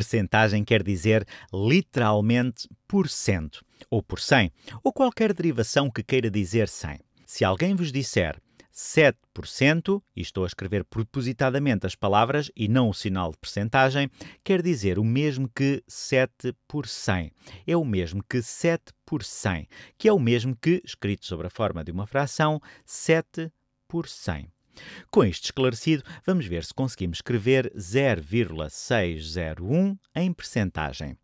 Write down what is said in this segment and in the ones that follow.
Percentagem quer dizer literalmente por cento, ou por cem ou qualquer derivação que queira dizer cem. Se alguém vos disser 7%, e estou a escrever propositadamente as palavras e não o sinal de percentagem, quer dizer o mesmo que 7 por 100. É o mesmo que 7 por 100, que é o mesmo que, escrito sobre a forma de uma fração, 7 por 100. Com isto esclarecido, vamos ver se conseguimos escrever 0,601 em percentagem.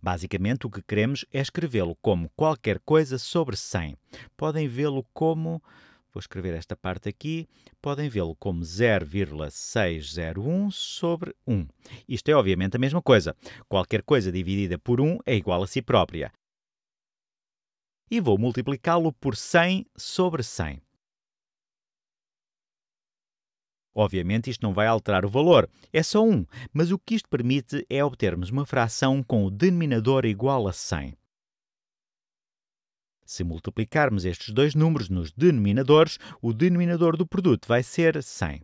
Basicamente, o que queremos é escrevê-lo como qualquer coisa sobre 100. Podem vê-lo como. Vou escrever esta parte aqui. Podem vê-lo como 0,601 sobre 1. Isto é obviamente a mesma coisa. Qualquer coisa dividida por 1 é igual a si própria. E vou multiplicá-lo por 100 sobre 100. Obviamente, isto não vai alterar o valor, é só 1, mas o que isto permite é obtermos uma fração com o denominador igual a 100. Se multiplicarmos estes dois números nos denominadores, o denominador do produto vai ser 100.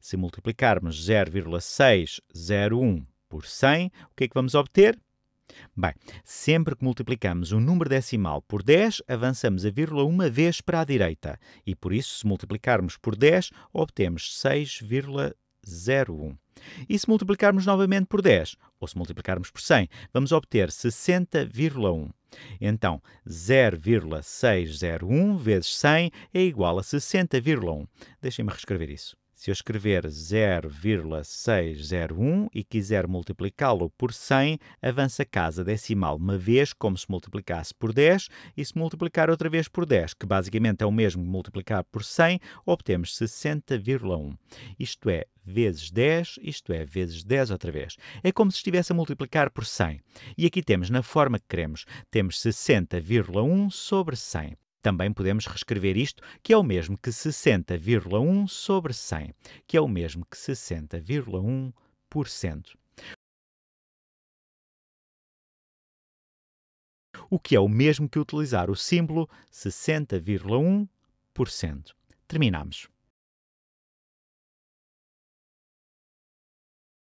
Se multiplicarmos 0,601 por 100, o que é que vamos obter? Bem, sempre que multiplicamos um número decimal por 10, avançamos a vírgula uma vez para a direita e, por isso, se multiplicarmos por 10, obtemos 6,01. E se multiplicarmos novamente por 10, ou se multiplicarmos por 100, vamos obter 60,1. Então, 0,601 vezes 100 é igual a 60,1. Deixem-me reescrever isso. Se eu escrever 0,601 e quiser multiplicá-lo por 100, avança casa decimal uma vez, como se multiplicasse por 10, e se multiplicar outra vez por 10, que basicamente é o mesmo que multiplicar por 100, obtemos 60,1. Isto é vezes 10, isto é, vezes 10 outra vez. É como se estivesse a multiplicar por 100. E aqui temos, na forma que queremos, temos 60,1 sobre 100. Também podemos reescrever isto, que é o mesmo que 60,1 sobre 100, que é o mesmo que 60,1%. O que é o mesmo que utilizar o símbolo 60,1%. Terminamos.